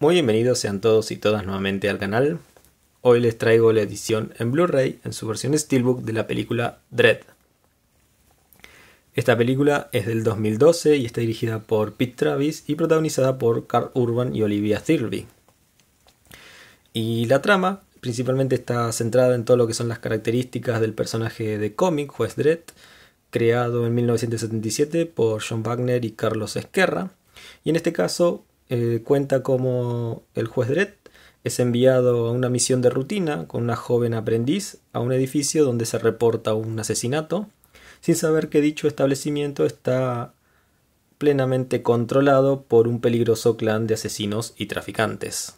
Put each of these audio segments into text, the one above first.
Muy bienvenidos sean todos y todas nuevamente al canal. Hoy les traigo la edición en Blu-ray en su versión Steelbook de la película Dread. Esta película es del 2012 y está dirigida por Pete Travis y protagonizada por Carl Urban y Olivia Thirlby. Y la trama principalmente está centrada en todo lo que son las características del personaje de cómic, Juez Dread creado en 1977 por John Wagner y Carlos Esquerra. Y en este caso, eh, cuenta como el juez Dredd es enviado a una misión de rutina con una joven aprendiz a un edificio donde se reporta un asesinato, sin saber que dicho establecimiento está plenamente controlado por un peligroso clan de asesinos y traficantes.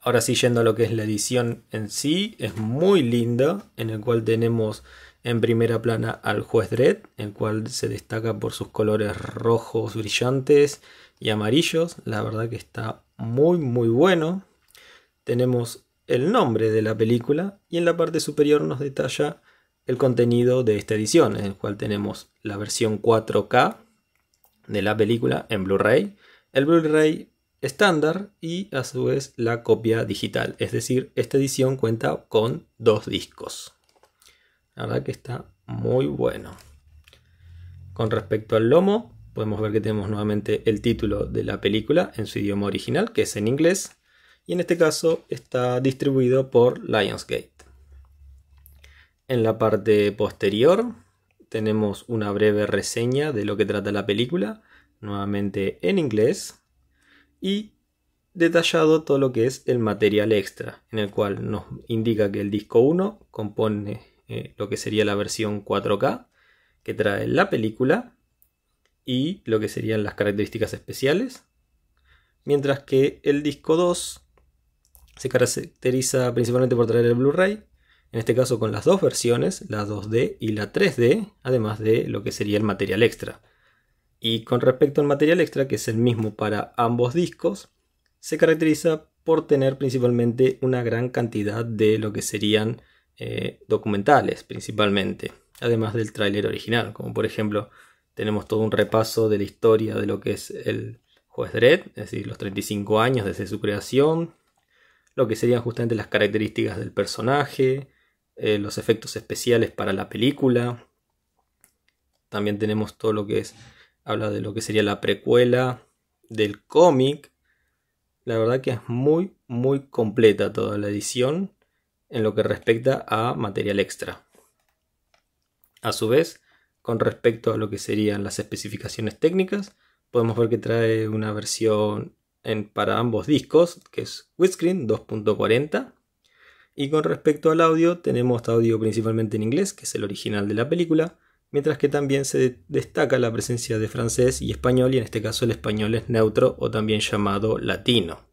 Ahora sí, yendo a lo que es la edición en sí, es muy linda, en el cual tenemos en primera plana al juez Dredd, el cual se destaca por sus colores rojos brillantes y amarillos. La verdad que está muy muy bueno. Tenemos el nombre de la película y en la parte superior nos detalla el contenido de esta edición, en el cual tenemos la versión 4K de la película en Blu-ray, el Blu-ray estándar y a su vez la copia digital. Es decir, esta edición cuenta con dos discos. La verdad que está muy bueno. Con respecto al lomo, podemos ver que tenemos nuevamente el título de la película en su idioma original, que es en inglés, y en este caso está distribuido por Lionsgate. En la parte posterior tenemos una breve reseña de lo que trata la película, nuevamente en inglés, y detallado todo lo que es el material extra, en el cual nos indica que el disco 1 compone eh, lo que sería la versión 4K que trae la película y lo que serían las características especiales. Mientras que el disco 2 se caracteriza principalmente por traer el Blu-ray, en este caso con las dos versiones, la 2D y la 3D, además de lo que sería el material extra. Y con respecto al material extra, que es el mismo para ambos discos, se caracteriza por tener principalmente una gran cantidad de lo que serían eh, documentales principalmente, además del tráiler original, como por ejemplo tenemos todo un repaso de la historia de lo que es el juez Dredd, es decir, los 35 años desde su creación, lo que serían justamente las características del personaje, eh, los efectos especiales para la película. También tenemos todo lo que es, habla de lo que sería la precuela del cómic. La verdad que es muy, muy completa toda la edición en lo que respecta a material extra. A su vez, con respecto a lo que serían las especificaciones técnicas, podemos ver que trae una versión para ambos discos, que es widescreen 2.40. Y con respecto al audio, tenemos audio principalmente en inglés, que es el original de la película, mientras que también se destaca la presencia de francés y español, y en este caso el español es neutro o también llamado latino.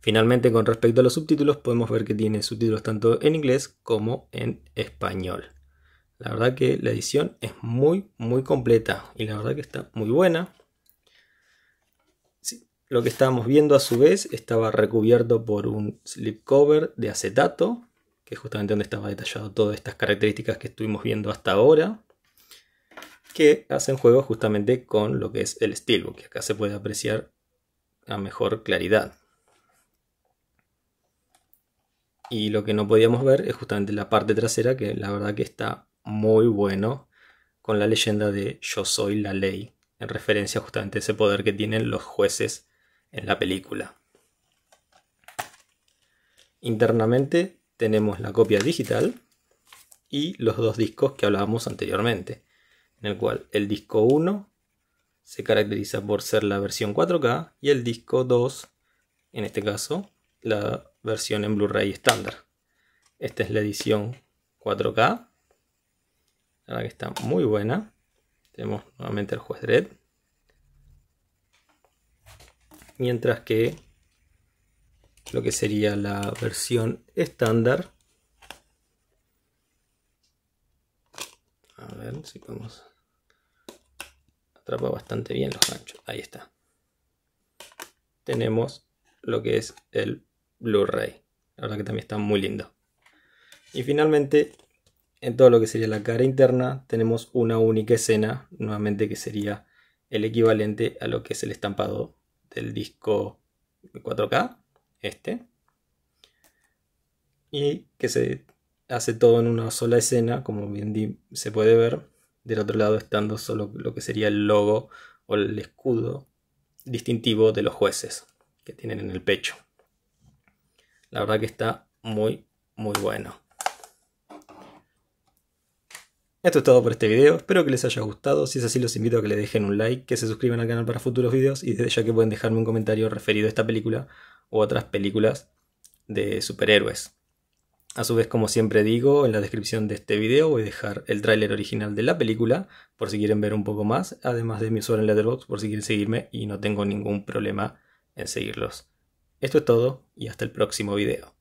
Finalmente, con respecto a los subtítulos, podemos ver que tiene subtítulos tanto en inglés como en español. La verdad que la edición es muy, muy completa y la verdad que está muy buena. lo que estábamos viendo a su vez estaba recubierto por un slipcover de acetato, que es justamente donde estaba detallado todas estas características que estuvimos viendo hasta ahora, que hacen juego justamente con lo que es el Steelbook, que acá se puede apreciar a mejor claridad. Y lo que no podíamos ver es justamente la parte trasera, que la verdad que está muy bueno, con la leyenda de Yo soy la ley, en referencia justamente a ese poder que tienen los jueces en la película. Internamente tenemos la copia digital y los dos discos que hablábamos anteriormente, en el cual el disco 1 se caracteriza por ser la versión 4K y el disco 2, en este caso, la versión en Blu-ray estándar. Esta es la edición 4K. La que está muy buena. Tenemos nuevamente el juez red Mientras que lo que sería la versión estándar. A ver si podemos... Atrapa bastante bien los ganchos. Ahí está. Tenemos lo que es el Blu-ray. La verdad que también está muy lindo. Y finalmente, en todo lo que sería la cara interna, tenemos una única escena, nuevamente que sería el equivalente a lo que es el estampado del disco 4K, este. Y que se hace todo en una sola escena, como bien se puede ver. Del otro lado estando solo lo que sería el logo o el escudo distintivo de los jueces que tienen en el pecho. La verdad que está muy, muy bueno. Esto es todo por este video, espero que les haya gustado, si es así los invito a que le dejen un like, que se suscriban al canal para futuros videos y desde ya que pueden dejarme un comentario referido a esta película o otras películas de superhéroes. A su vez, como siempre digo, en la descripción de este video voy a dejar el tráiler original de la película, por si quieren ver un poco más, además de mi usuario en Letterboxd, por si quieren seguirme y no tengo ningún problema en seguirlos. Esto es todo y hasta el próximo video.